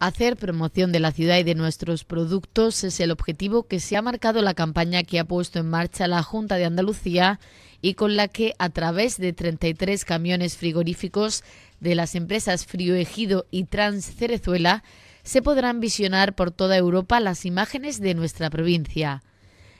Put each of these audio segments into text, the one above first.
Hacer promoción de la ciudad y de nuestros productos es el objetivo que se ha marcado la campaña que ha puesto en marcha la Junta de Andalucía y con la que a través de 33 camiones frigoríficos de las empresas Frío Ejido y Trans Cerezuela se podrán visionar por toda Europa las imágenes de nuestra provincia.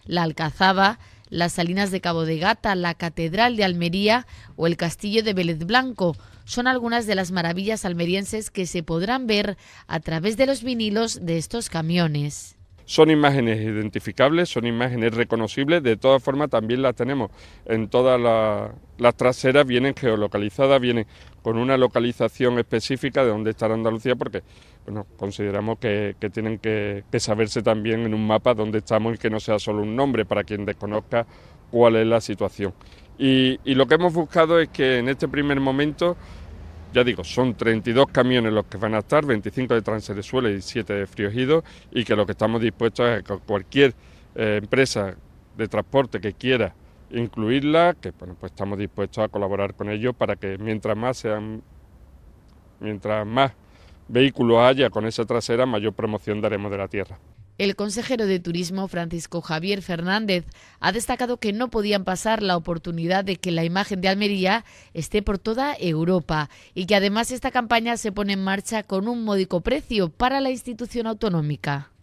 La Alcazaba, las salinas de Cabo de Gata, la Catedral de Almería o el Castillo de Vélez Blanco son algunas de las maravillas almerienses que se podrán ver a través de los vinilos de estos camiones. Son imágenes identificables, son imágenes reconocibles, de todas formas también las tenemos en todas las, traseras, vienen geolocalizadas, vienen con una localización específica de dónde estará Andalucía, porque bueno, consideramos que, tienen que, que saberse también en un mapa dónde estamos y que no sea solo un nombre para quien desconozca cuál es la situación. Y, lo que hemos buscado es que en este primer momento, ya digo, son 32 camiones los que van a estar, 25 de suelo y 7 de Friogido, y que lo que estamos dispuestos es que cualquier eh, empresa de transporte que quiera incluirla, que bueno, pues estamos dispuestos a colaborar con ellos para que mientras más sean, mientras más vehículos haya con esa trasera, mayor promoción daremos de la tierra. El consejero de Turismo Francisco Javier Fernández ha destacado que no podían pasar la oportunidad de que la imagen de Almería esté por toda Europa y que además esta campaña se pone en marcha con un módico precio para la institución autonómica.